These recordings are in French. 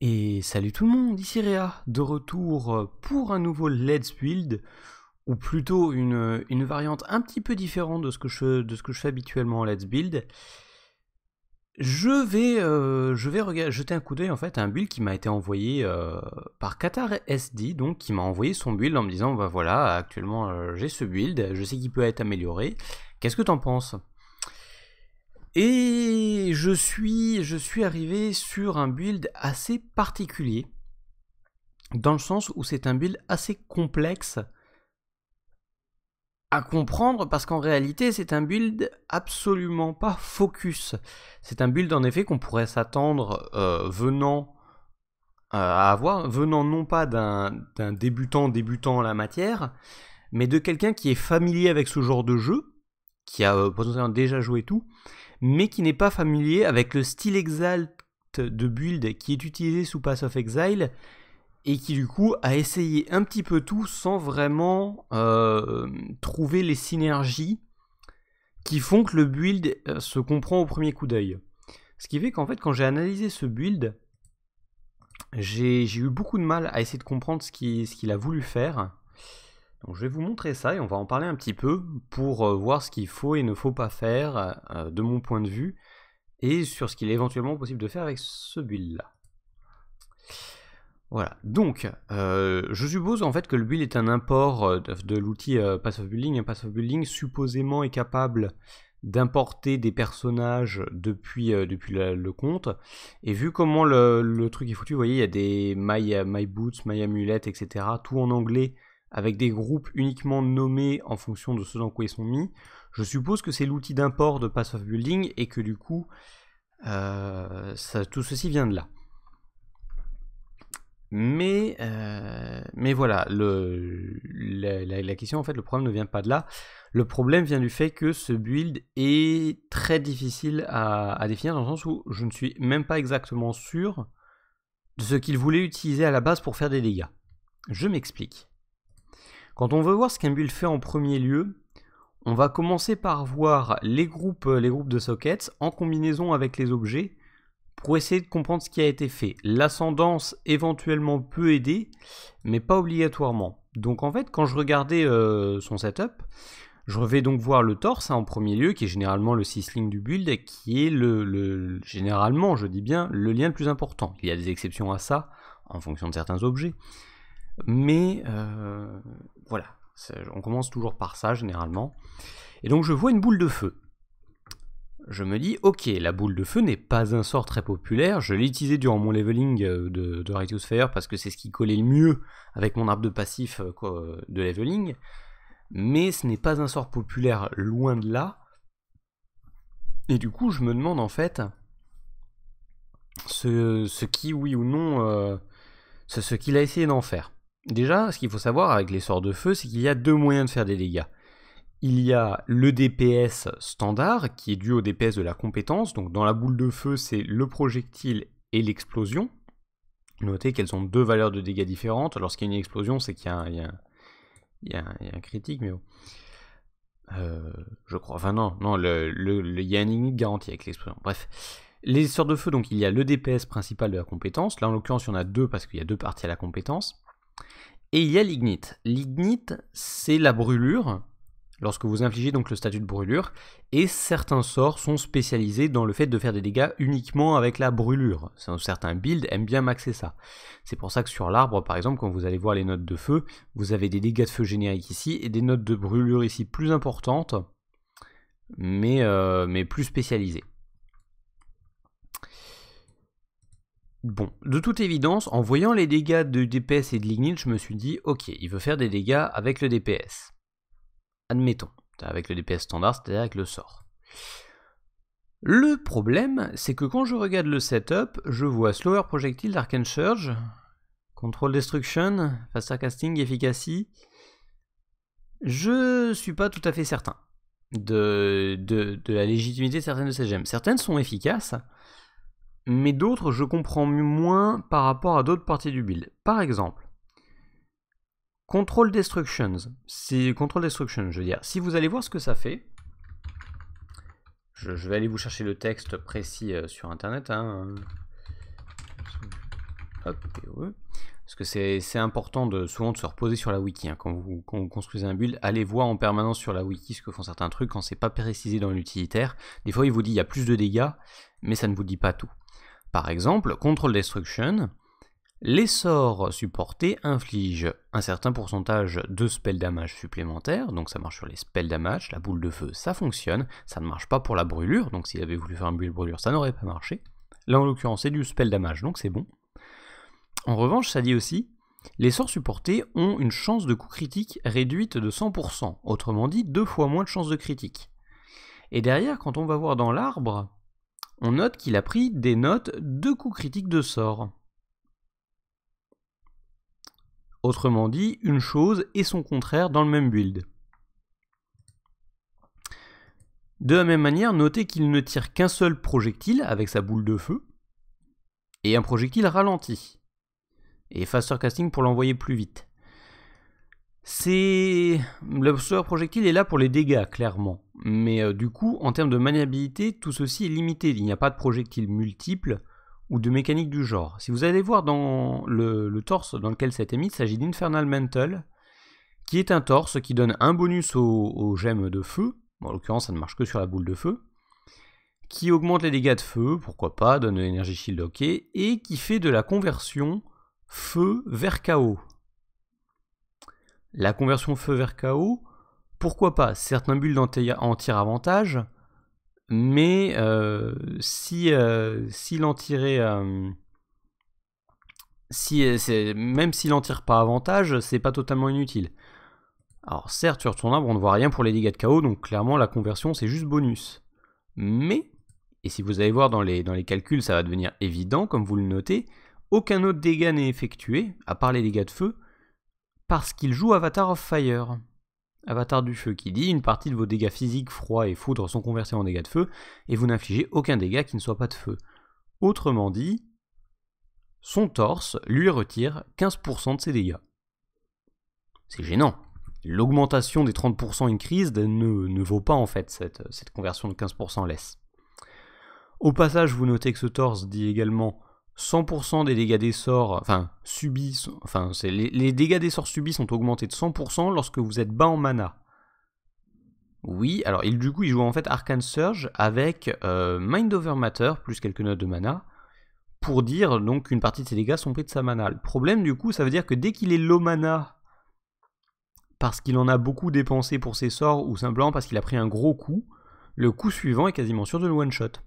Et salut tout le monde, ici Réa, de retour euh, pour un nouveau Let's Build, ou plutôt une, variante un petit peu différente de ce, que je, de ce que je fais habituellement en Let's Build. Je vais, euh, je vais jeter un coup d'œil en fait à un build qui m'a été envoyé euh, par Qatar SD, donc qui m'a envoyé son build en me disant bah voilà, actuellement j'ai ce build, je sais qu'il peut être amélioré, qu'est-ce que t'en penses et je suis, je suis arrivé sur un build assez particulier, dans le sens où c'est un build assez complexe à comprendre parce qu'en réalité c'est un build absolument pas focus. C'est un build en effet qu'on pourrait s'attendre euh, venant euh, à avoir, venant non pas d'un débutant débutant en la matière, mais de quelqu'un qui est familier avec ce genre de jeu, qui a euh, potentiellement déjà joué tout, mais qui n'est pas familier avec le style Exalt de build qui est utilisé sous Pass of Exile et qui du coup a essayé un petit peu tout sans vraiment euh, trouver les synergies qui font que le build euh, se comprend au premier coup d'œil. Ce qui fait qu'en fait quand j'ai analysé ce build, j'ai eu beaucoup de mal à essayer de comprendre ce qu'il a voulu faire. Donc je vais vous montrer ça et on va en parler un petit peu pour euh, voir ce qu'il faut et ne faut pas faire euh, de mon point de vue et sur ce qu'il est éventuellement possible de faire avec ce build-là. Voilà, donc euh, je suppose en fait que le build est un import de, l'outil Pass of Building. Un Pass of Building supposément est capable d'importer des personnages depuis, depuis le compte. Et vu comment le, truc est foutu, vous voyez, il y a des My, my Boots, My Amulet, etc. Tout en anglais avec des groupes uniquement nommés en fonction de ce dans quoi ils sont mis, je suppose que c'est l'outil d'import de Path of Building et que du coup, euh, tout ceci vient de là. Mais, euh, voilà, le, la, question en fait, le problème ne vient pas de là. Le problème vient du fait que ce build est très difficile à définir dans le sens où je ne suis même pas exactement sûr de ce qu'il voulait utiliser à la base pour faire des dégâts. Je m'explique. Quand on veut voir ce qu'un build fait en premier lieu, on va commencer par voir les groupes, euh, les groupes de sockets en combinaison avec les objets pour essayer de comprendre ce qui a été fait. L'ascendance éventuellement peut aider, mais pas obligatoirement. Donc en fait, quand je regardais euh, son setup, je vais donc voir le torse hein, en premier lieu, qui est généralement le sysling du build, qui est le, généralement, je dis bien, le lien le plus important. Il y a des exceptions à ça, en fonction de certains objets. Mais euh, voilà, on commence toujours par ça généralement. Et donc je vois une boule de feu. Je me dis, ok, la boule de feu n'est pas un sort très populaire. Je l'ai utilisé durant mon leveling euh, de, de Righteous Fire parce que c'est ce qui collait le mieux avec mon arbre de passif euh, de leveling. Mais ce n'est pas un sort populaire loin de là. Et du coup, je me demande en fait ce, qui, oui ou non, ce qu'il a essayé d'en faire. Déjà, ce qu'il faut savoir avec les sorts de feu, c'est qu'il y a deux moyens de faire des dégâts. Il y a le DPS standard, qui est dû au DPS de la compétence. Donc dans la boule de feu, c'est le projectile et l'explosion. Notez qu'elles ont deux valeurs de dégâts différentes. Lorsqu'il y a une explosion, c'est qu'il y, a un critique, mais bon. je crois. Enfin non, non, le, il y a un limite garantie avec l'explosion. Bref. Les sorts de feu, donc il y a le DPS principal de la compétence. Là, en l'occurrence, il y en a deux parce qu'il y a deux parties à la compétence. Et il y a l'ignite. L'ignite, c'est la brûlure, lorsque vous infligez donc le statut de brûlure, et certains sorts sont spécialisés dans le fait de faire des dégâts uniquement avec la brûlure. Certains builds aiment bien maxer ça. C'est pour ça que sur l'arbre, par exemple, quand vous allez voir les notes de feu, vous avez des dégâts de feu génériques ici et des notes de brûlure ici plus importantes, mais, euh, mais plus spécialisées. Bon, de toute évidence, en voyant les dégâts de DPS et de Lignil, je me suis dit, ok, il veut faire des dégâts avec le DPS. Admettons, avec le DPS standard, c'est-à-dire avec le sort. Le problème, c'est que quand je regarde le setup, je vois Slower Projectile and Surge, Control Destruction, Faster Casting, Efficacy. Je suis pas tout à fait certain de, de la légitimité de certaines de ces gemmes. Certaines sont efficaces, mais d'autres je comprends moins par rapport à d'autres parties du build. Par exemple, Control Destructions. C'est Control Destruction, je veux dire. Si vous allez voir ce que ça fait, je, vais aller vous chercher le texte précis euh, sur internet. Hein. Parce que c'est important de souvent de se reposer sur la wiki. Hein. Quand, vous, construisez un build, allez voir en permanence sur la wiki ce que font certains trucs quand c'est pas précisé dans l'utilitaire. Des fois, il vous dit il y a plus de dégâts, mais ça ne vous dit pas tout. Par exemple, Control Destruction, les sorts supportés infligent un certain pourcentage de spell damage supplémentaire, donc ça marche sur les spells damage, la boule de feu ça fonctionne, ça ne marche pas pour la brûlure, donc s'il avait voulu faire une bulle brûlure ça n'aurait pas marché. Là en l'occurrence c'est du spell damage, donc c'est bon. En revanche, ça dit aussi, les sorts supportés ont une chance de coup critique réduite de 100%, autrement dit deux fois moins de chance de critique. Et derrière, quand on va voir dans l'arbre, on note qu'il a pris des notes de coups critiques de sort. Autrement dit, une chose et son contraire dans le même build. De la même manière, notez qu'il ne tire qu'un seul projectile avec sa boule de feu, et un projectile ralenti, et faster casting pour l'envoyer plus vite. C'est le projectile est là pour les dégâts clairement, mais euh, du coup en termes de maniabilité tout ceci est limité. Il n'y a pas de projectile multiple ou de mécanique du genre. Si vous allez voir dans le, torse dans lequel ça a été mis, il s'agit d'Infernal Mantle, qui est un torse qui donne un bonus aux, gemmes de feu. en l'occurrence ça ne marche que sur la boule de feu, qui augmente les dégâts de feu, pourquoi pas, donne de l'énergie shield OK. et qui fait de la conversion feu vers chaos. La conversion feu vers KO, pourquoi pas Certains builds en, tirent avantage, mais euh, si euh, euh, même s'il n'en tire pas avantage, c'est pas totalement inutile. Alors certes, sur ton arbre, on ne voit rien pour les dégâts de KO, donc clairement la conversion c'est juste bonus. Mais, et si vous allez voir dans les, dans les calculs, ça va devenir évident, comme vous le notez, aucun autre dégât n'est effectué, à part les dégâts de feu, parce qu'il joue Avatar of Fire. Avatar du feu qui dit une partie de vos dégâts physiques, froid et foudre sont conversés en dégâts de feu, et vous n'infligez aucun dégât qui ne soit pas de feu. Autrement dit, son torse lui retire 15% de ses dégâts. C'est gênant. L'augmentation des 30% increase ne, ne vaut pas en fait cette, cette conversion de 15% laisse. Au passage, vous notez que ce torse dit également 100% des dégâts des sorts, enfin, subis, enfin, les, dégâts des sorts subis sont augmentés de 100% lorsque vous êtes bas en mana. Oui, alors il, du coup, il joue en fait Arcane Surge avec euh, Mind Over Matter, plus quelques notes de mana, pour dire donc qu'une partie de ses dégâts sont pris de sa mana. Le problème, du coup, ça veut dire que dès qu'il est low mana, parce qu'il en a beaucoup dépensé pour ses sorts, ou simplement parce qu'il a pris un gros coup, le coup suivant est quasiment sûr de le one-shot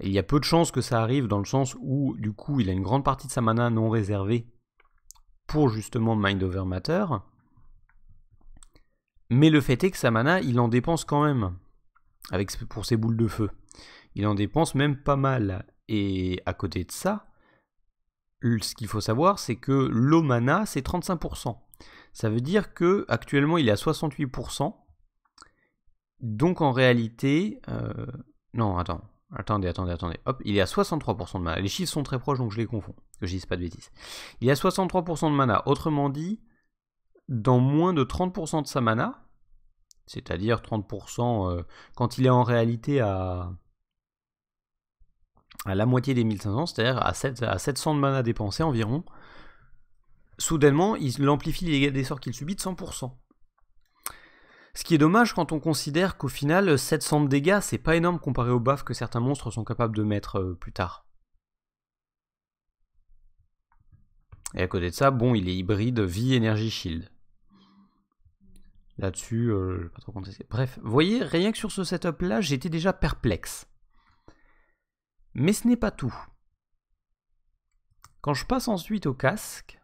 il y a peu de chances que ça arrive dans le sens où, du coup, il a une grande partie de sa mana non réservée pour justement Mind Over Matter. Mais le fait est que sa mana, il en dépense quand même. Avec, pour ses boules de feu. Il en dépense même pas mal. Et à côté de ça, ce qu'il faut savoir, c'est que mana, c'est 35%. Ça veut dire que actuellement il est à 68%. Donc en réalité. Euh, non, attends. Attendez, attendez, attendez. Hop, il est à 63% de mana. Les chiffres sont très proches, donc je les confonds. Que je dise pas de bêtises. Il est à 63% de mana. Autrement dit, dans moins de 30% de sa mana, c'est-à-dire 30% euh, quand il est en réalité à, à la moitié des 1500, c'est-à-dire à, à 700 de mana dépensés environ, soudainement, il amplifie les dégâts des sorts qu'il subit de 100%. Ce qui est dommage quand on considère qu'au final 700 de dégâts c'est pas énorme comparé aux baffes que certains monstres sont capables de mettre euh, plus tard. Et à côté de ça, bon, il est hybride vie énergie shield. Là-dessus, euh, vais pas trop contesté. Bref, vous voyez, rien que sur ce setup là, j'étais déjà perplexe. Mais ce n'est pas tout. Quand je passe ensuite au casque,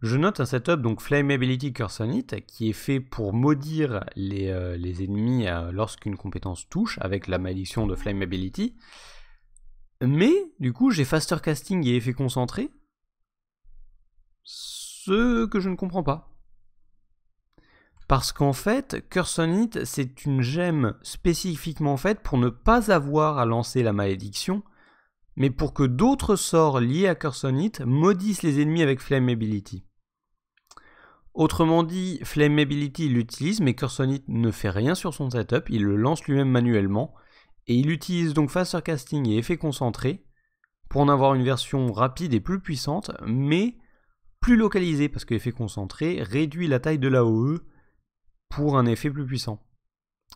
je note un setup donc Flammability it qui est fait pour maudire les, euh, les ennemis euh, lorsqu'une compétence touche avec la malédiction de Flammability. Mais du coup j'ai Faster Casting et Effet Concentré. Ce que je ne comprends pas. Parce qu'en fait, it c'est une gemme spécifiquement faite pour ne pas avoir à lancer la malédiction, mais pour que d'autres sorts liés à it maudissent les ennemis avec Flammability. Autrement dit, Flammability l'utilise, mais Cursonit ne fait rien sur son setup, il le lance lui-même manuellement, et il utilise donc Faster Casting et Effet Concentré pour en avoir une version rapide et plus puissante, mais plus localisée, parce que l'effet concentré réduit la taille de l'AOE pour un effet plus puissant.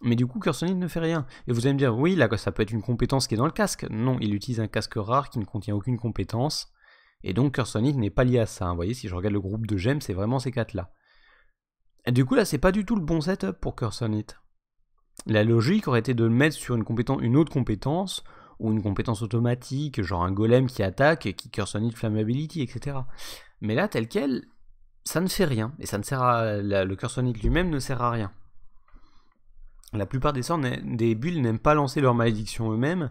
Mais du coup, Cursonit ne fait rien. Et vous allez me dire, oui, là, ça peut être une compétence qui est dans le casque. Non, il utilise un casque rare qui ne contient aucune compétence. Et donc Curse n'est pas lié à ça. Hein. Vous voyez, si je regarde le groupe de gemmes, c'est vraiment ces quatre-là. Du coup, là, c'est pas du tout le bon setup pour Curse La logique aurait été de le mettre sur une, une autre compétence, ou une compétence automatique, genre un golem qui attaque et qui Curse Flammability, etc. Mais là, tel quel, ça ne fait rien. Et ça ne sert à. le Curse lui-même ne sert à rien. La plupart des, sorts, des bulles n'aiment pas lancer leur malédiction eux-mêmes,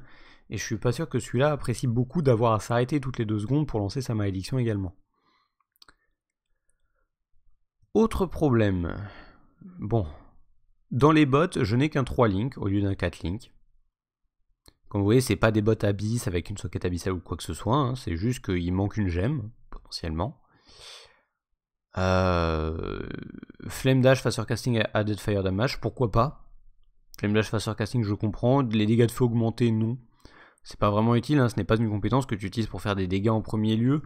et je suis pas sûr que celui-là apprécie beaucoup d'avoir à s'arrêter toutes les deux secondes pour lancer sa malédiction également. Autre problème. Bon. Dans les bots, je n'ai qu'un 3 link au lieu d'un 4 link. Comme vous voyez, c'est pas des bots abysses avec une socket abyssale ou quoi que ce soit, hein. c'est juste qu'il manque une gemme, potentiellement. Euh... Flame Dash, Faster Casting, Added Fire Damage, pourquoi pas Flame Dash, Faster Casting, je comprends. Les dégâts de feu augmentés, non c'est pas vraiment utile, hein, ce n'est pas une compétence que tu utilises pour faire des dégâts en premier lieu,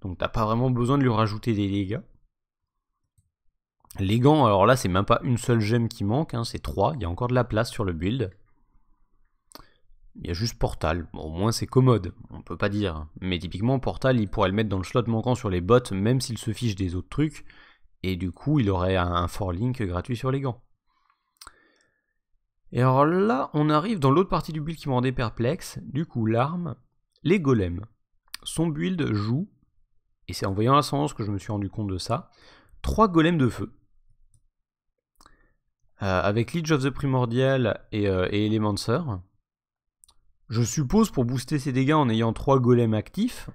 donc t'as pas vraiment besoin de lui rajouter des dégâts. Les gants, alors là c'est même pas une seule gemme qui manque, hein, c'est trois, il y a encore de la place sur le build. Il y a juste Portal, au moins c'est commode, on peut pas dire. Mais typiquement Portal il pourrait le mettre dans le slot manquant sur les bottes, même s'il se fiche des autres trucs, et du coup il aurait un, Fort link gratuit sur les gants. Et alors là, on arrive dans l'autre partie du build qui me rendait perplexe. Du coup, l'arme, les golems. Son build joue, et c'est en voyant l'ascendance que je me suis rendu compte de ça, trois golems de feu. Euh, avec Leech of the Primordial et, euh, Je suppose pour booster ses dégâts en ayant trois golems actifs,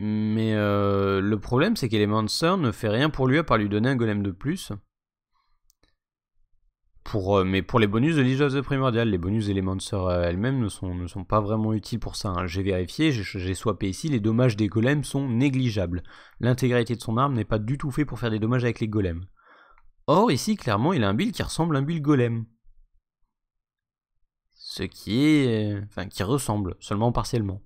Mais euh, le problème, c'est qu'Elemancer ne fait rien pour lui à part lui donner un golem de plus. Pour, euh, mais pour les bonus de League of the Primordial, les bonus Elemancer elles-mêmes euh, ne sont, pas vraiment utiles pour ça. Hein. J'ai vérifié, j'ai swappé ici, les dommages des golems sont négligeables. L'intégralité de son arme n'est pas du tout fait pour faire des dommages avec les golems. Or, ici, clairement, il a un build qui ressemble à un build golem. Ce qui est... Enfin, qui ressemble, seulement partiellement.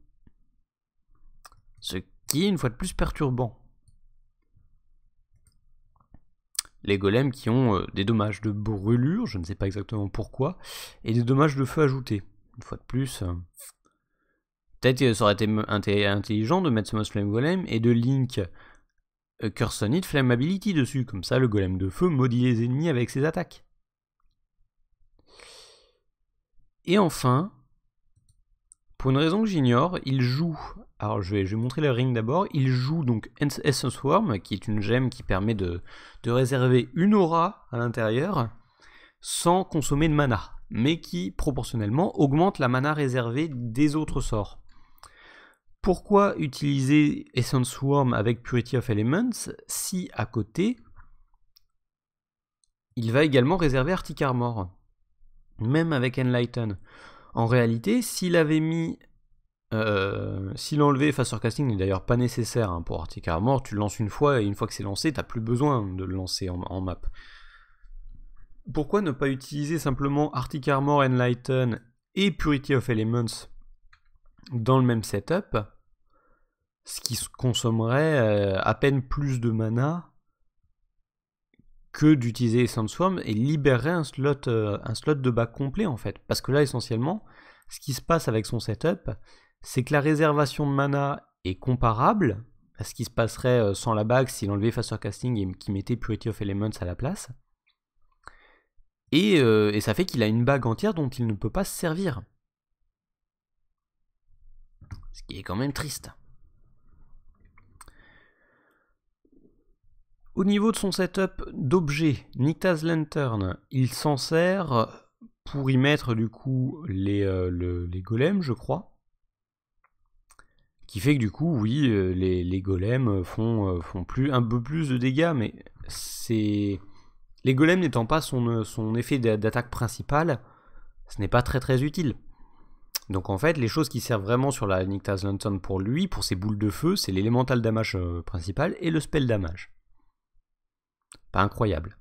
Ce qui est une fois de plus perturbant. Les golems qui ont euh, des dommages de brûlure, je ne sais pas exactement pourquoi, et des dommages de feu ajoutés. Une fois de plus, euh, peut-être que ça aurait été intelligent de mettre ce Flame Golem et de Link euh, Cursonite Flammability dessus, comme ça le golem de feu maudit les ennemis avec ses attaques. Et enfin, pour une raison que j'ignore, il joue. Alors je vais, montrer le ring d'abord. Il joue donc Essence Worm, qui est une gemme qui permet de, de réserver une aura à l'intérieur sans consommer de mana, mais qui proportionnellement augmente la mana réservée des autres sorts. Pourquoi utiliser Essence Worm avec Purity of Elements si à côté il va également réserver Artic Armor, même avec Enlighten en réalité, s'il avait mis. Euh, s'il enlevait face Casting n'est d'ailleurs pas nécessaire hein, pour Artic Armor, tu le lances une fois et une fois que c'est lancé, t'as plus besoin de le lancer en, map. Pourquoi ne pas utiliser simplement Arctic Armor Enlighten et Purity of Elements dans le même setup Ce qui consommerait euh, à peine plus de mana que d'utiliser Swarm et libérer un slot, euh, un slot de bac complet en fait. Parce que là essentiellement, ce qui se passe avec son setup, c'est que la réservation de mana est comparable à ce qui se passerait euh, sans la bague s'il enlevait Faster Casting et qu'il mettait Purity of Elements à la place. Et, euh, et ça fait qu'il a une bague entière dont il ne peut pas se servir. Ce qui est quand même triste. Au niveau de son setup d'objets, Nita's Lantern, il s'en sert pour y mettre du coup les, euh, les, golems, je crois. Qui fait que du coup, oui, euh, les, golems font, euh, font plus, un peu plus de dégâts, mais c'est. Les golems n'étant pas son, son effet d'attaque principal, ce n'est pas très très utile. Donc en fait, les choses qui servent vraiment sur la Nictas Lantern pour lui, pour ses boules de feu, c'est l'élémental damage principal et le spell damage pas incroyable.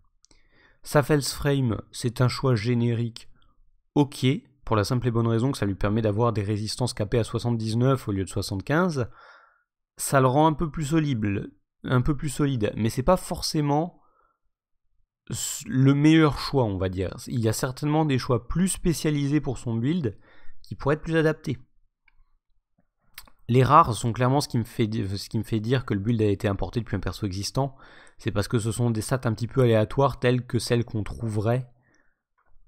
Safel's Frame, c'est un choix générique ok, pour la simple et bonne raison que ça lui permet d'avoir des résistances capées à 79 au lieu de 75. Ça le rend un peu plus solide, un peu plus solide, mais c'est pas forcément le meilleur choix, on va dire. Il y a certainement des choix plus spécialisés pour son build qui pourraient être plus adaptés. Les rares sont clairement ce qui, me fait, dire que le build a été importé depuis un perso existant. C'est parce que ce sont des stats un petit peu aléatoires telles que celles qu'on trouverait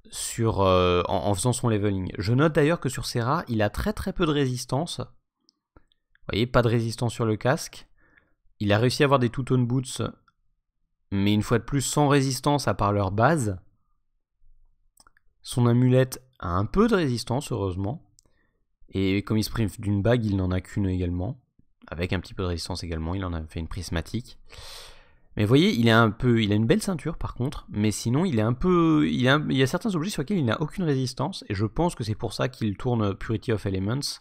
sur, euh, en, faisant son leveling. Je note d'ailleurs que sur ces rares, il a très très peu de résistance. Vous voyez, pas de résistance sur le casque. Il a réussi à avoir des two-tone boots, mais une fois de plus sans résistance à part leur base. Son amulette a un peu de résistance, heureusement. Et comme il se prive d'une bague, il n'en a qu'une également. Avec un petit peu de résistance également, il en a fait une prismatique. Mais vous voyez, il a un peu, il a une belle ceinture par contre, mais sinon il est un peu, il il y a certains objets sur lesquels il n'a aucune résistance, et je pense que c'est pour ça qu'il tourne Purity of Elements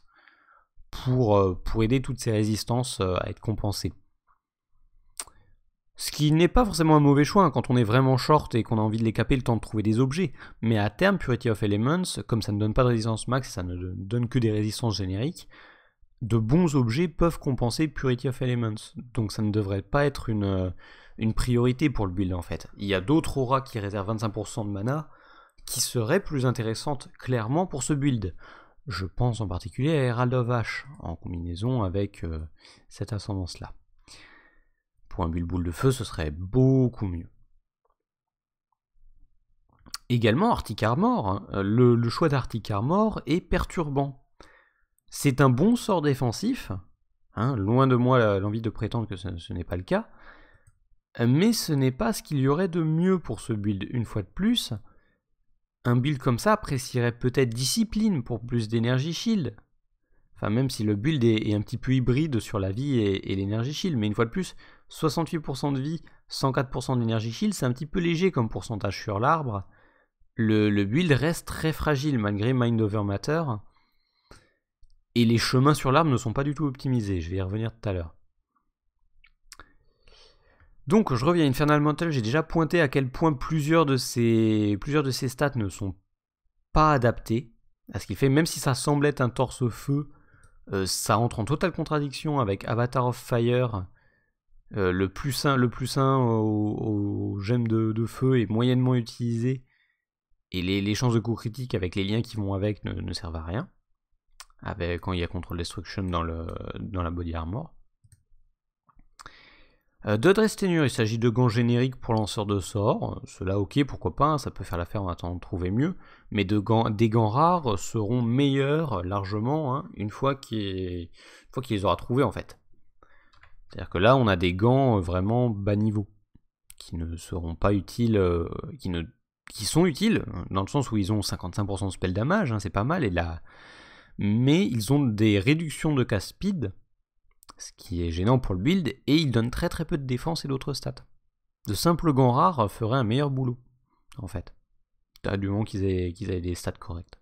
pour, euh, pour aider toutes ces résistances euh, à être compensées. Ce qui n'est pas forcément un mauvais choix hein, quand on est vraiment short et qu'on a envie de les caper le temps de trouver des objets, mais à terme, Purity of Elements, comme ça ne donne pas de résistance max ça ne donne que des résistances génériques, de bons objets peuvent compenser Purity of Elements, donc ça ne devrait pas être une, euh, une priorité pour le build en fait. Il y a d'autres auras qui réservent 25% de mana qui seraient plus intéressantes clairement pour ce build. Je pense en particulier à Herald of Ash, en combinaison avec euh, cette ascendance-là un un boule de feu, ce serait beaucoup mieux. Également, Arctic Armor, hein, euh, le, choix d'Arctic Armor est perturbant. C'est un bon sort défensif, hein, loin de moi l'envie de prétendre que ce, n'est pas le cas, mais ce n'est pas ce qu'il y aurait de mieux pour ce build. Une fois de plus, un build comme ça apprécierait peut-être discipline pour plus d'énergie shield. Enfin, même si le build est, un petit peu hybride sur la vie et, et l'énergie shield, mais une fois de plus, 68% de vie, 104% d'énergie shield, c'est un petit peu léger comme pourcentage sur l'arbre. Le, build reste très fragile malgré Mind Over Matter. Et les chemins sur l'arbre ne sont pas du tout optimisés, je vais y revenir tout à l'heure. Donc je reviens à Infernal Mantle, j'ai déjà pointé à quel point plusieurs de ces, plusieurs de ces stats ne sont pas adaptés à ce qu'il fait, même si ça semble être un torse-feu, euh, ça entre en totale contradiction avec Avatar of Fire, euh, le plus sain le plus sain euh, aux, gemmes de, feu est moyennement utilisé et les, chances de coup critique avec les liens qui vont avec ne, servent à rien. Avec, quand il y a Control Destruction dans, la Body Armor. Euh, de Dress il s'agit de gants génériques pour lanceurs de sorts. Cela, ok, pourquoi pas, hein, ça peut faire l'affaire, en attendant de trouver mieux. Mais des gants rares seront meilleurs largement hein, une fois qu'il les aura trouvés en fait. C'est-à-dire que là, on a des gants euh, vraiment bas niveau, qui ne seront pas utiles, euh, qui, ne, qui sont utiles, hein, dans le sens où ils ont 55% de spell damage, hein, c'est pas mal, et là... mais ils ont des réductions de casse speed, ce qui est gênant pour le build, et ils donnent très très peu de défense et d'autres stats. De simples gants rares feraient un meilleur boulot, en fait. Du moment qu'ils aient, qu'ils aient des stats correctes.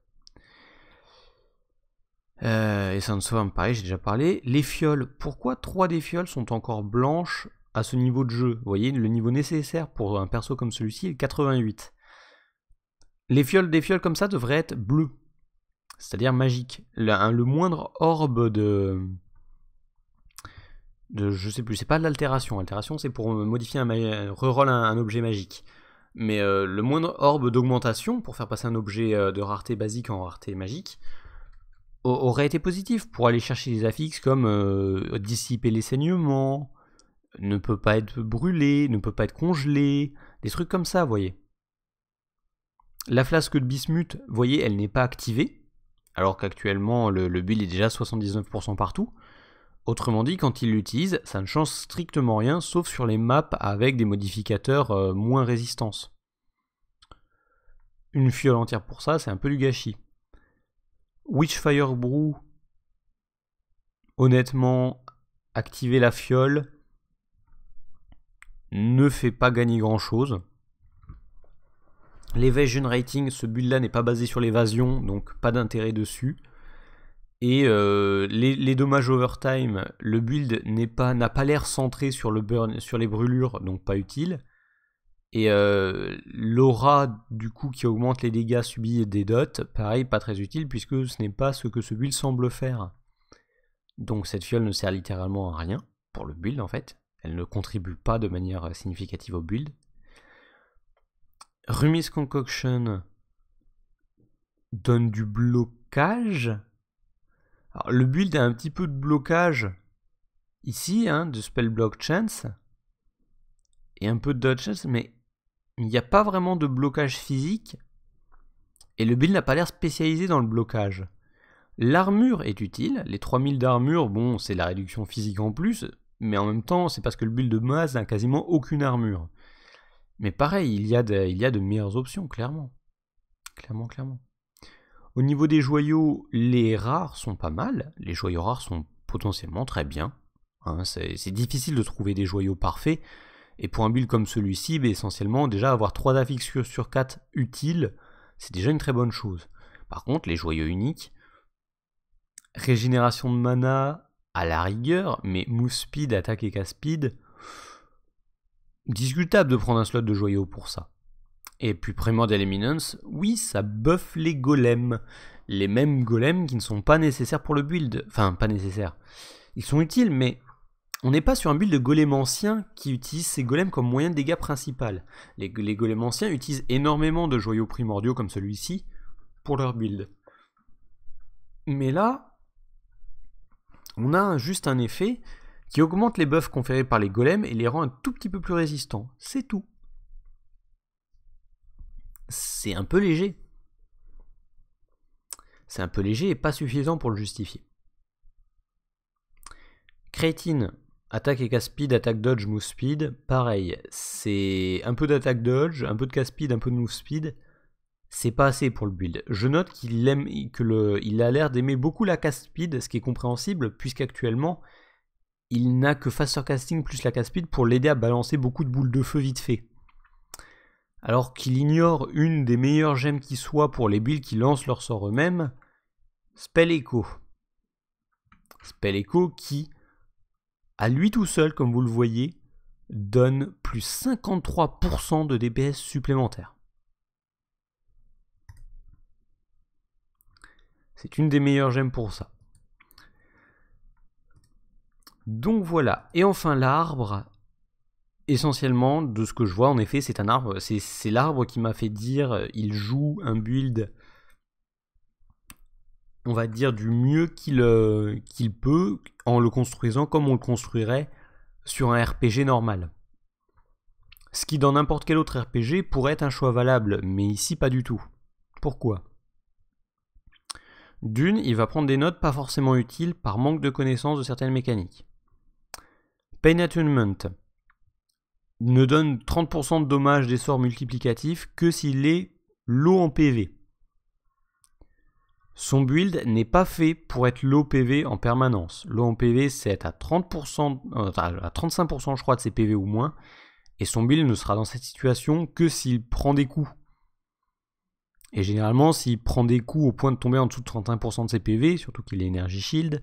Euh, et ça ne pareil, j'ai déjà parlé. Les fioles, pourquoi trois des fioles sont encore blanches à ce niveau de jeu Vous voyez, le niveau nécessaire pour un perso comme celui-ci est 88. Les fioles, des fioles comme ça devraient être bleues, c'est-à-dire magiques. Le, le, moindre orbe de... de je sais plus, c'est pas de l'altération. c'est pour modifier un... reroll un, un objet magique. Mais euh, le moindre orbe d'augmentation, pour faire passer un objet euh, de rareté basique en rareté magique, aurait été positif pour aller chercher des affixes comme euh, dissiper les saignements, ne peut pas être brûlé, ne peut pas être congelé, des trucs comme ça, voyez. La flasque de bismuth, voyez, elle n'est pas activée, alors qu'actuellement le, build est déjà 79% partout. Autrement dit, quand il l'utilise, ça ne change strictement rien, sauf sur les maps avec des modificateurs euh, moins résistance. Une fiole entière pour ça, c'est un peu du gâchis. Witchfire Brew, honnêtement, activer la fiole ne fait pas gagner grand chose. L'Evasion Rating, ce build-là n'est pas basé sur l'évasion, donc pas d'intérêt dessus. Et euh, les, dommages overtime, le build n'a pas, pas l'air centré sur, le burn, sur les brûlures, donc pas utile. Et euh, l'aura du coup qui augmente les dégâts subis des dots, pareil, pas très utile puisque ce n'est pas ce que ce build semble faire. Donc cette fiole ne sert littéralement à rien pour le build en fait. Elle ne contribue pas de manière euh, significative au build. Rumis Concoction donne du blocage. Alors, le build a un petit peu de blocage ici, hein, de spell block chance et un peu de dodge chance, mais il n'y a pas vraiment de blocage physique et le build n'a pas l'air spécialisé dans le blocage. L'armure est utile, les 3000 d'armure, bon, c'est la réduction physique en plus, mais en même temps, c'est parce que le build de masse n'a quasiment aucune armure. Mais pareil, il y a de, il y a de meilleures options, clairement. Clairement, clairement. Au niveau des joyaux, les rares sont pas mal, les joyaux rares sont potentiellement très bien. Hein, c'est difficile de trouver des joyaux parfaits, et pour un build comme celui-ci, ben, essentiellement, déjà avoir 3 affixures sur 4 utiles, c'est déjà une très bonne chose. Par contre, les joyaux uniques, régénération de mana à la rigueur, mais move speed, attaque et casse speed, discutable de prendre un slot de joyaux pour ça. Et puis Primordial Eminence, oui, ça buff les golems. Les mêmes golems qui ne sont pas nécessaires pour le build. Enfin, pas nécessaires. Ils sont utiles, mais on n'est pas sur un build de golem ancien qui utilise ses golems comme moyen de dégâts principal. Les, les golems anciens utilisent énormément de joyaux primordiaux comme celui-ci pour leur build. Mais là, on a juste un effet qui augmente les buffs conférés par les golems et les rend un tout petit peu plus résistants. C'est tout. C'est un peu léger. C'est un peu léger et pas suffisant pour le justifier. Crétine, Attaque et casse-speed, attaque dodge, move speed. Pareil, c'est un peu d'attaque dodge, un peu de casse-speed, un peu de move speed. C'est pas assez pour le build. Je note qu'il aime, que le, il a l'air d'aimer beaucoup la casse-speed, ce qui est compréhensible, puisqu'actuellement, il n'a que faster casting plus la casse-speed pour l'aider à balancer beaucoup de boules de feu vite fait. Alors qu'il ignore une des meilleures gemmes qui soit pour les builds qui lancent leur sort eux-mêmes, Spell Echo. Spell Echo qui, à lui tout seul, comme vous le voyez, donne plus 53% de DPS supplémentaires. C'est une des meilleures gemmes pour ça. Donc voilà. Et enfin l'arbre. Essentiellement, de ce que je vois, en effet, c'est un arbre. C'est l'arbre qui m'a fait dire euh, il joue un build on va dire, du mieux euh, qu'il peut en le construisant comme on le construirait sur un RPG normal. Ce qui dans n'importe quel autre RPG pourrait être un choix valable, mais ici pas du tout. Pourquoi D'une, il va prendre des notes pas forcément utiles par manque de connaissance de certaines mécaniques. Pain Attunement ne donne 30% de dommages des sorts multiplicatifs que s'il est low en PV. Son build n'est pas fait pour être low PV en permanence. Low en PV, c'est à 30%, euh, à 35% je crois de ses PV ou moins. Et son build ne sera dans cette situation que s'il prend des coups. Et généralement, s'il prend des coups au point de tomber en dessous de 31% de ses PV, surtout qu'il est Energy Shield,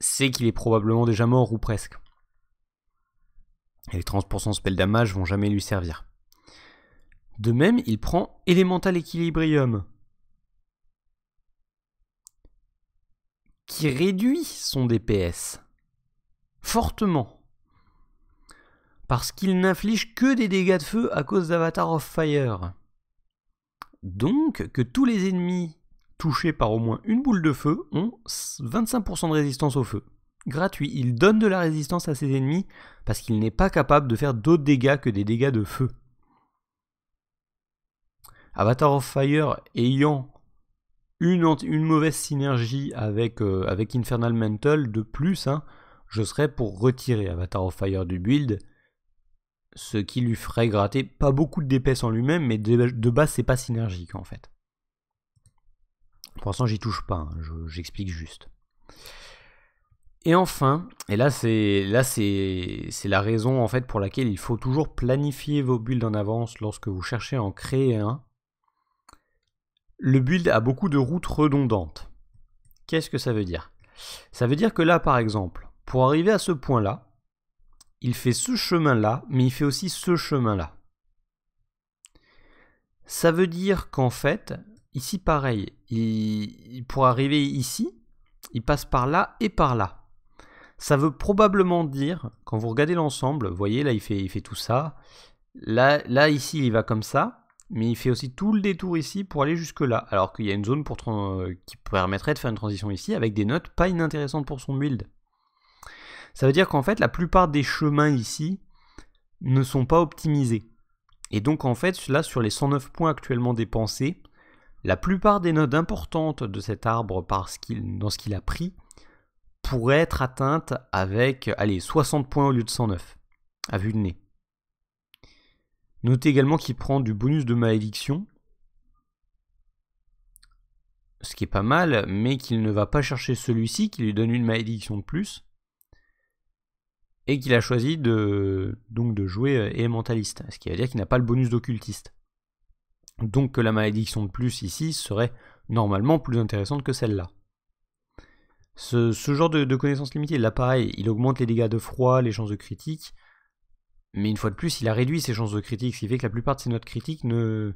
c'est qu'il est probablement déjà mort ou presque. Et les 30% spell damage vont jamais lui servir. De même, il prend Elemental Equilibrium. qui réduit son DPS. Fortement. Parce qu'il n'inflige que des dégâts de feu à cause d'Avatar of Fire. Donc que tous les ennemis touchés par au moins une boule de feu ont 25% de résistance au feu. Gratuit, il donne de la résistance à ses ennemis parce qu'il n'est pas capable de faire d'autres dégâts que des dégâts de feu. Avatar of Fire ayant une, mauvaise synergie avec, euh, avec Infernal Mental de plus, hein, je serais pour retirer Avatar of Fire du build, ce qui lui ferait gratter pas beaucoup de DPS en lui-même, mais de, base c'est pas synergique en fait. Pour l'instant j'y touche pas, hein, j'explique juste. Et enfin, et là c'est là c'est la raison en fait pour laquelle il faut toujours planifier vos builds en avance lorsque vous cherchez à en créer un, le build a beaucoup de routes redondantes. Qu'est-ce que ça veut dire Ça veut dire que là, par exemple, pour arriver à ce point-là, il fait ce chemin-là, mais il fait aussi ce chemin-là. Ça veut dire qu'en fait, ici pareil, il, pour arriver ici, il passe par là et par là. Ça veut probablement dire, quand vous regardez l'ensemble, vous voyez là il fait, il fait tout ça, là, là ici il va comme ça, mais il fait aussi tout le détour ici pour aller jusque-là, alors qu'il y a une zone pour euh, qui permettrait de faire une transition ici avec des notes pas inintéressantes pour son build. Ça veut dire qu'en fait, la plupart des chemins ici ne sont pas optimisés. Et donc en fait, là, sur les 109 points actuellement dépensés, la plupart des notes importantes de cet arbre parce dans ce qu'il a pris pourraient être atteintes avec, allez, 60 points au lieu de 109, à vue de nez. Notez également qu'il prend du bonus de malédiction. Ce qui est pas mal, mais qu'il ne va pas chercher celui-ci, qui lui donne une malédiction de plus. Et qu'il a choisi de, donc de jouer euh, élémentaliste, ce qui veut dire qu'il n'a pas le bonus d'occultiste. Donc que la malédiction de plus ici serait normalement plus intéressante que celle-là. Ce, genre de, de connaissances limitées, là pareil, il augmente les dégâts de froid, les chances de critique, mais une fois de plus, il a réduit ses chances de critique, ce qui fait que la plupart de ses notes critiques ne,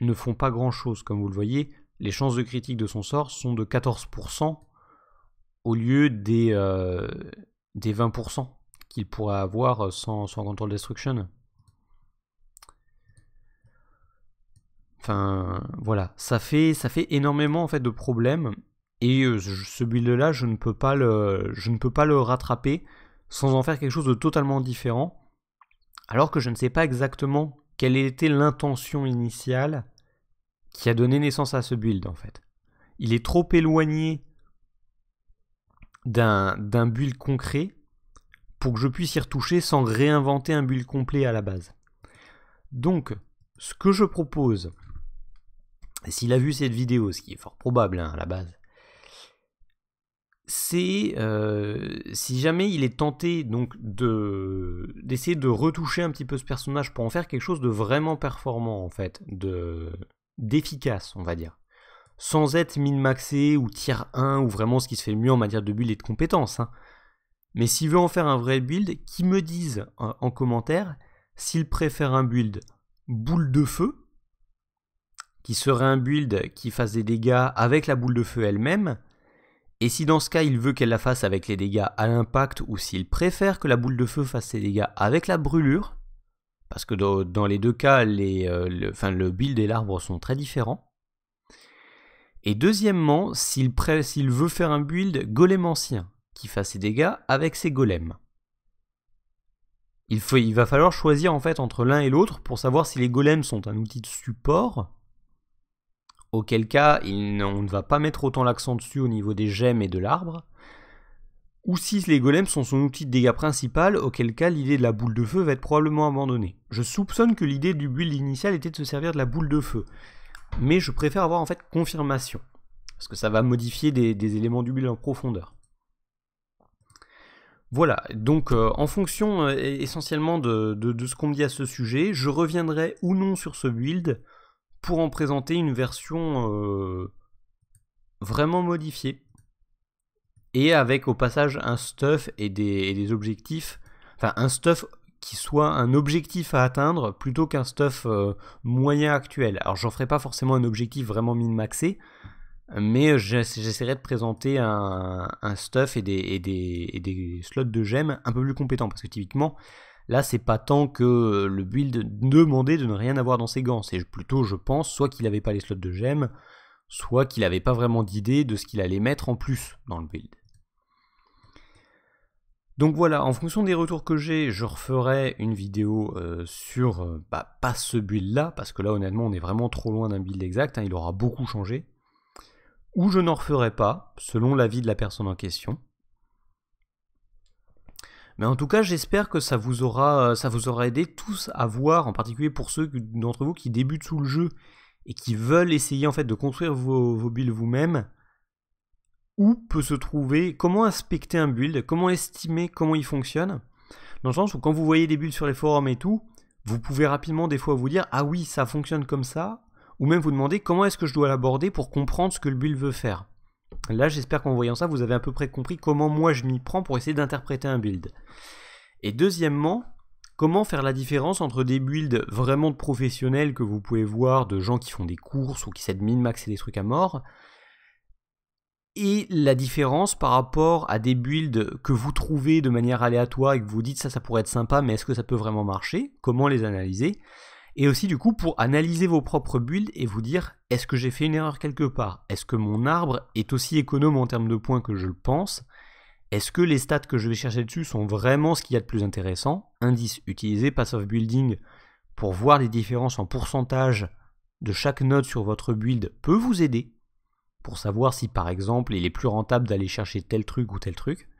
ne font pas grand-chose. Comme vous le voyez, les chances de critique de son sort sont de 14% au lieu des, euh, des 20% qu'il pourrait avoir sans, sans Control Destruction. Enfin, voilà, ça fait, ça fait énormément en fait de problèmes. Et euh, ce build-là, je, je ne peux pas le rattraper sans en faire quelque chose de totalement différent alors que je ne sais pas exactement quelle était l'intention initiale qui a donné naissance à ce build en fait. Il est trop éloigné d'un build concret pour que je puisse y retoucher sans réinventer un build complet à la base. Donc, ce que je propose, s'il a vu cette vidéo, ce qui est fort probable hein, à la base, c'est euh, si jamais il est tenté donc de d'essayer de retoucher un petit peu ce personnage pour en faire quelque chose de vraiment performant en fait, de d'efficace on va dire, sans être min-maxé ou tier 1 ou vraiment ce qui se fait le mieux en matière de build et de compétences. Hein. Mais s'il veut en faire un vrai build, qu'il me dise en commentaire s'il préfère un build boule de feu, qui serait un build qui fasse des dégâts avec la boule de feu elle-même, et si dans ce cas il veut qu'elle la fasse avec les dégâts à l'impact ou s'il préfère que la boule de feu fasse ses dégâts avec la brûlure, parce que dans les deux cas les, euh, le, build et l'arbre sont très différents. Et deuxièmement, s'il veut faire un build golem ancien, qui fasse ses dégâts avec ses golems. Il, faut, il va falloir choisir en fait entre l'un et l'autre pour savoir si les golems sont un outil de support auquel cas on ne va pas mettre autant l'accent dessus au niveau des gemmes et de l'arbre, ou si les golems sont son outil de dégâts principal, auquel cas l'idée de la boule de feu va être probablement abandonnée. Je soupçonne que l'idée du build initial était de se servir de la boule de feu, mais je préfère avoir en fait confirmation, parce que ça va modifier des, éléments du build en profondeur. Voilà, donc euh, en fonction euh, essentiellement de, de ce qu'on me dit à ce sujet, je reviendrai ou non sur ce build pour en présenter une version euh, vraiment modifiée et avec au passage un stuff et des, objectifs, enfin un stuff qui soit un objectif à atteindre plutôt qu'un stuff euh, moyen actuel. Alors j'en ferai pas forcément un objectif vraiment min-maxé, mais j'essaierai de présenter un, stuff et des, et des, slots de gemmes un peu plus compétents, parce que typiquement, Là, c'est pas tant que euh, le build demandait de ne rien avoir dans ses gants, c'est plutôt, je pense, soit qu'il n'avait pas les slots de gemmes, soit qu'il n'avait pas vraiment d'idée de ce qu'il allait mettre en plus dans le build. Donc voilà, en fonction des retours que j'ai, je referai une vidéo euh, sur, euh, bah, pas ce build-là, parce que là honnêtement on est vraiment trop loin d'un build exact, hein, il aura beaucoup changé, ou je n'en referai pas, selon l'avis de la personne en question. Mais en tout cas, j'espère que ça vous aura, euh, ça vous aura aidé tous à voir, en particulier pour ceux d'entre vous qui débutent sous le jeu et qui veulent essayer en fait de construire vos, vos builds vous-même, où peut se trouver, comment inspecter un build, comment estimer comment il fonctionne, dans le sens où quand vous voyez des builds sur les forums et tout, vous pouvez rapidement des fois vous dire ah oui ça fonctionne comme ça, ou même vous demander comment est-ce que je dois l'aborder pour comprendre ce que le build veut faire. Là, j'espère qu'en voyant ça, vous avez à peu près compris comment moi je m'y prends pour essayer d'interpréter un build. Et deuxièmement, comment faire la différence entre des builds vraiment professionnels que vous pouvez voir, de gens qui font des courses ou qui cèdent min-max et des trucs à mort, et la différence par rapport à des builds que vous trouvez de manière aléatoire et que vous dites ça, ça pourrait être sympa, mais est-ce que ça peut vraiment marcher Comment les analyser et aussi du coup pour analyser vos propres builds et vous dire est-ce que j'ai fait une erreur quelque part Est-ce que mon arbre est aussi économe en termes de points que je le pense Est-ce que les stats que je vais chercher dessus sont vraiment ce qu'il y a de plus intéressant Indice, utilisez Pass of Building pour voir les différences en pourcentage de chaque note sur votre build peut vous aider pour savoir si par exemple il est plus rentable d'aller chercher tel truc ou tel truc.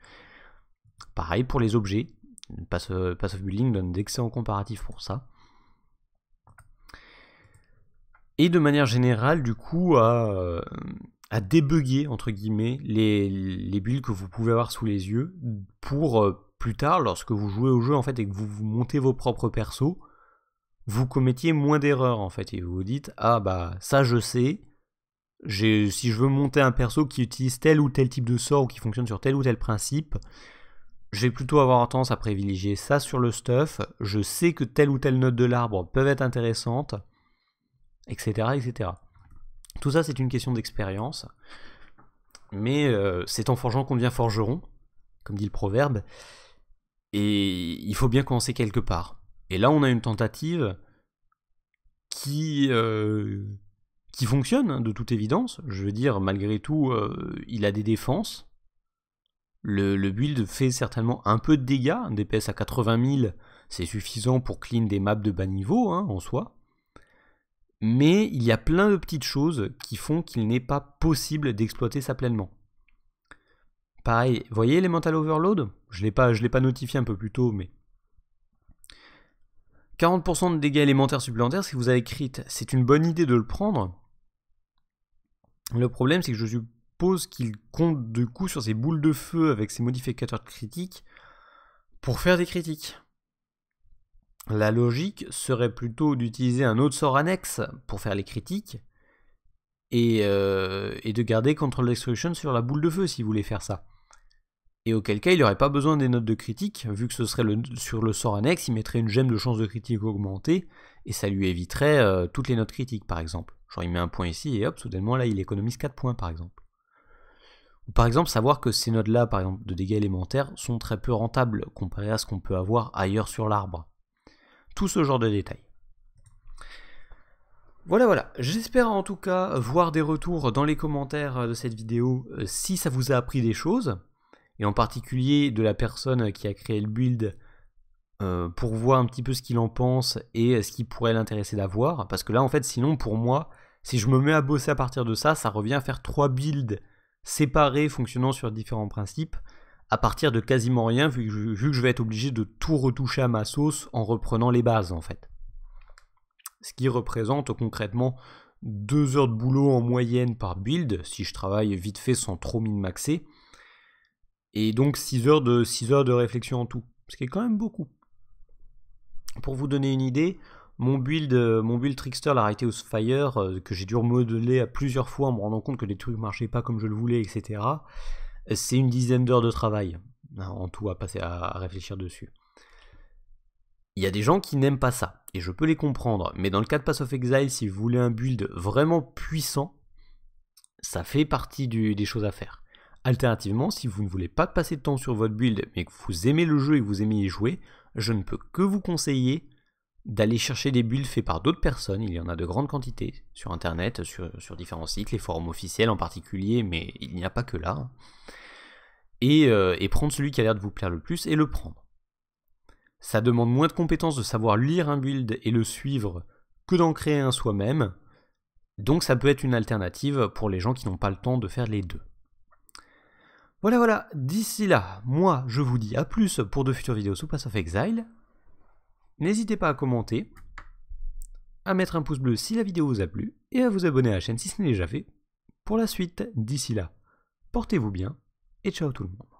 Pareil pour les objets, Pass euh, of Building donne d'excellents comparatifs pour ça. et de manière générale, du coup, à, euh, débuguer entre guillemets, les, les, builds que vous pouvez avoir sous les yeux pour euh, plus tard, lorsque vous jouez au jeu, en fait, et que vous, vous montez vos propres persos, vous commettiez moins d'erreurs, en fait, et vous vous dites, ah bah, ça je sais, si je veux monter un perso qui utilise tel ou tel type de sort ou qui fonctionne sur tel ou tel principe, je vais plutôt avoir tendance à privilégier ça sur le stuff. Je sais que telle ou telle note de l'arbre peuvent être intéressantes etc. etc. Tout ça, c'est une question d'expérience. Mais euh, c'est en forgeant qu'on devient forgeron, comme dit le proverbe. Et il faut bien commencer quelque part. Et là, on a une tentative qui, euh, qui fonctionne, hein, de toute évidence. Je veux dire, malgré tout, euh, il a des défenses. Le, build fait certainement un peu de dégâts. Un DPS à 80 000, c'est suffisant pour clean des maps de bas niveau, hein, en soi mais il y a plein de petites choses qui font qu'il n'est pas possible d'exploiter ça pleinement. Pareil, voyez les mental overload Je ne l'ai pas notifié un peu plus tôt, mais 40% de dégâts élémentaires supplémentaires si vous avez crit. C'est une bonne idée de le prendre. Le problème, c'est que je suppose qu'il compte de coup sur ses boules de feu avec ses modificateurs critiques pour faire des critiques. La logique serait plutôt d'utiliser un autre sort annexe pour faire les critiques et, euh, de garder Control Destruction sur la boule de feu si vous voulez faire ça. Et auquel cas, il n'aurait pas besoin des notes de critique, vu que ce serait sur le sort annexe, il mettrait une gemme de chance de critique augmentée, et ça lui éviterait euh, toutes les notes critiques, par exemple. Genre, il met un point ici, et hop, soudainement, là, il économise 4 points, par exemple. Ou par exemple, savoir que ces notes-là, par exemple, de dégâts élémentaires, sont très peu rentables, comparé à ce qu'on peut avoir ailleurs sur l'arbre tout ce genre de détails. Voilà, voilà. J'espère en tout cas voir des retours dans les commentaires de cette vidéo euh, si ça vous a appris des choses, et en particulier de la personne qui a créé le build euh, pour voir un petit peu ce qu'il en pense et ce qui pourrait l'intéresser d'avoir. Parce que là, en fait, sinon, pour moi, si je me mets à bosser à partir de ça, ça revient à faire trois builds séparés fonctionnant sur différents principes à partir de quasiment rien, vu que, je, vais être obligé de tout retoucher à ma sauce en reprenant les bases en fait. Ce qui représente concrètement deux heures de boulot en moyenne par build, si je travaille vite fait sans trop min-maxer, et donc 6 heures, de, 6 heures de réflexion en tout, ce qui est quand même beaucoup. Pour vous donner une idée, mon build, euh, mon build Trickster, la au Fire, euh, que j'ai dû remodeler à plusieurs fois en me rendant compte que les trucs marchaient pas comme je le voulais, etc c'est une dizaine d'heures de travail hein, en tout à passer à, réfléchir dessus. Il y a des gens qui n'aiment pas ça, et je peux les comprendre, mais dans le cas de Pass of Exile, si vous voulez un build vraiment puissant, ça fait partie des choses à faire. Alternativement, si vous ne voulez pas passer de temps sur votre build, mais que vous aimez le jeu et vous aimez jouer, je ne peux que vous conseiller d'aller chercher des builds faits par d'autres personnes. Il y en a de grandes quantités sur Internet, sur, différents sites, les forums officiels en particulier, mais il n'y a pas que là. Euh, et, prendre celui qui a l'air de vous plaire le plus et le prendre. Ça demande moins de compétences de savoir lire un build et le suivre que d'en créer un soi-même. Donc ça peut être une alternative pour les gens qui n'ont pas le temps de faire les deux. Voilà voilà, d'ici là, moi je vous dis à plus pour de futures vidéos sous Pass of Exile. N'hésitez pas à commenter, à mettre un pouce bleu si la vidéo vous a plu, et à vous abonner à la chaîne si ce n'est déjà fait. Pour la suite, d'ici là, portez-vous bien, et ciao tout le monde.